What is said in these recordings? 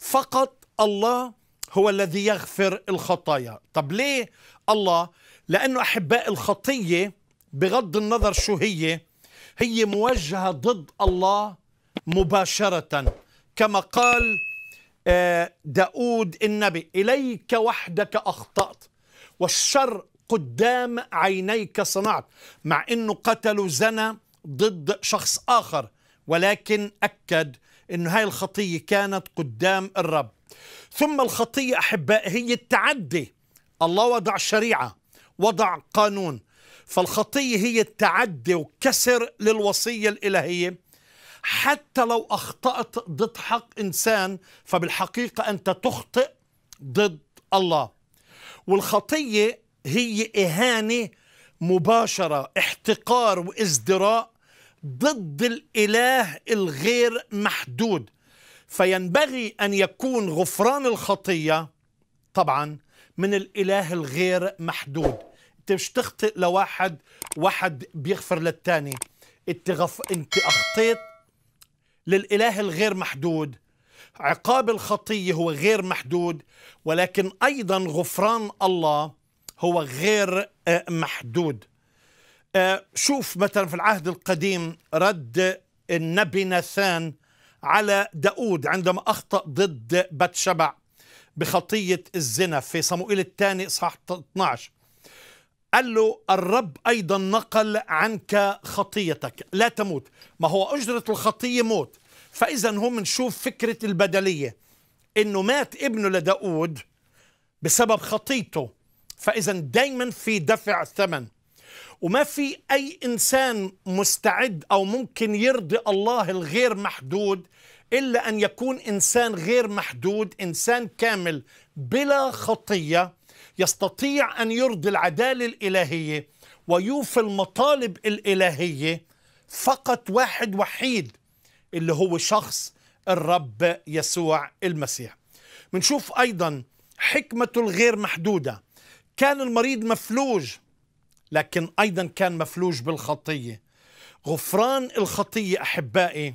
فقط الله هو الذي يغفر الخطايا طب ليه الله لأنه أحباء الخطية بغض النظر شو هي هي موجهة ضد الله مباشرة كما قال آه، داود النبي إليك وحدك أخطأت والشر قدام عينيك صنعت مع أنه قتلوا زنا ضد شخص آخر ولكن أكد انه هاي الخطيه كانت قدام الرب ثم الخطيه احباء هي التعدي الله وضع شريعه وضع قانون فالخطيه هي التعدي وكسر للوصيه الالهيه حتى لو اخطات ضد حق انسان فبالحقيقه انت تخطئ ضد الله والخطيه هي اهانه مباشره احتقار وازدراء ضد الاله الغير محدود فينبغي ان يكون غفران الخطيه طبعا من الاله الغير محدود انت مش تخطئ لواحد واحد بيغفر للتاني انت, غف... انت اخطيت للاله الغير محدود عقاب الخطيه هو غير محدود ولكن ايضا غفران الله هو غير آه، محدود آه، شوف مثلا في العهد القديم رد النبي ناثان على داود عندما أخطأ ضد بتشبع بخطية الزنا في صموئيل الثاني صح 12 قال له الرب أيضا نقل عنك خطيتك لا تموت ما هو أجرة الخطية موت فإذا هم نشوف فكرة البدلية إنه مات ابنه لداود بسبب خطيته فإذا دايما في دفع ثمن وما في أي إنسان مستعد أو ممكن يرضي الله الغير محدود إلا أن يكون إنسان غير محدود إنسان كامل بلا خطية يستطيع أن يرضي العدالة الإلهية ويوفي المطالب الإلهية فقط واحد وحيد اللي هو شخص الرب يسوع المسيح بنشوف أيضا حكمته الغير محدودة كان المريض مفلوج لكن أيضا كان مفلوج بالخطية غفران الخطية أحبائي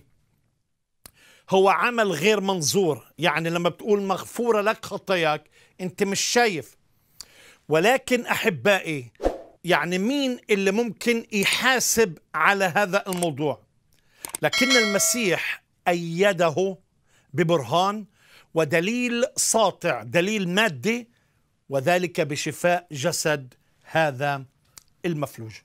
هو عمل غير منظور يعني لما بتقول مغفورة لك خطاياك أنت مش شايف ولكن أحبائي يعني مين اللي ممكن يحاسب على هذا الموضوع لكن المسيح أيده ببرهان ودليل ساطع دليل مادي وذلك بشفاء جسد هذا المفلوج